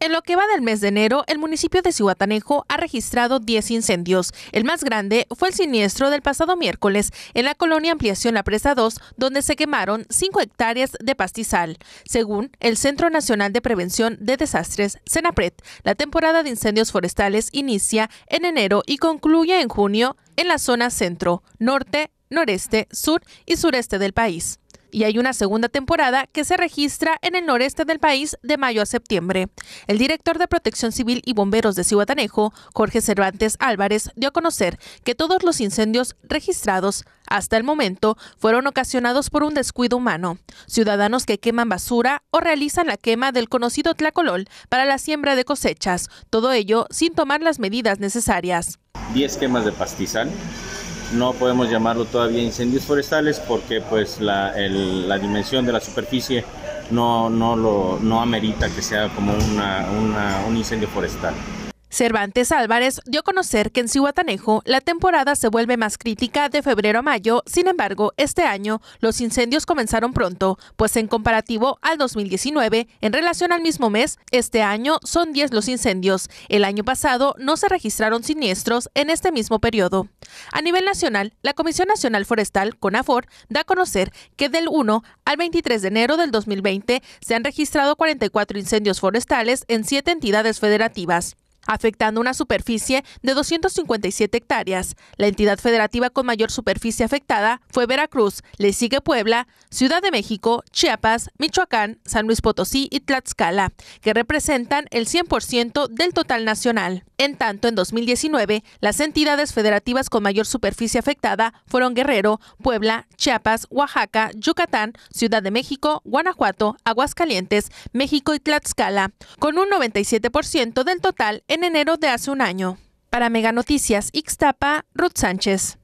En lo que va del mes de enero, el municipio de Cihuatanejo ha registrado 10 incendios. El más grande fue el siniestro del pasado miércoles en la colonia Ampliación La Presa 2, donde se quemaron 5 hectáreas de pastizal. Según el Centro Nacional de Prevención de Desastres, CENAPRED, la temporada de incendios forestales inicia en enero y concluye en junio en la zona centro, norte, noreste, sur y sureste del país y hay una segunda temporada que se registra en el noreste del país de mayo a septiembre. El director de Protección Civil y Bomberos de Anejo, Jorge Cervantes Álvarez, dio a conocer que todos los incendios registrados hasta el momento fueron ocasionados por un descuido humano, ciudadanos que queman basura o realizan la quema del conocido tlacolol para la siembra de cosechas, todo ello sin tomar las medidas necesarias. 10 quemas de pastizal no podemos llamarlo todavía incendios forestales porque pues la, la dimensión de la superficie no, lo, no amerita que sea como un incendio forestal. Cervantes Álvarez dio a conocer que en Cihuatanejo la temporada se vuelve más crítica de febrero a mayo, sin embargo, este año los incendios comenzaron pronto, pues en comparativo al 2019, en relación al mismo mes, este año son 10 los incendios. El año pasado no se registraron siniestros en este mismo periodo. A nivel nacional, la Comisión Nacional Forestal, CONAFOR, da a conocer que del 1 al 23 de enero del 2020 se han registrado 44 incendios forestales en 7 entidades federativas afectando una superficie de 257 hectáreas. La entidad federativa con mayor superficie afectada fue Veracruz, le sigue Puebla, Ciudad de México, Chiapas, Michoacán, San Luis Potosí y Tlaxcala, que representan el 100% del total nacional. En tanto, en 2019, las entidades federativas con mayor superficie afectada fueron Guerrero, Puebla, Chiapas, Oaxaca, Yucatán, Ciudad de México, Guanajuato, Aguascalientes, México y Tlaxcala, con un 97% del total en enero de hace un año, para Mega Noticias Ixtapa, Ruth Sánchez.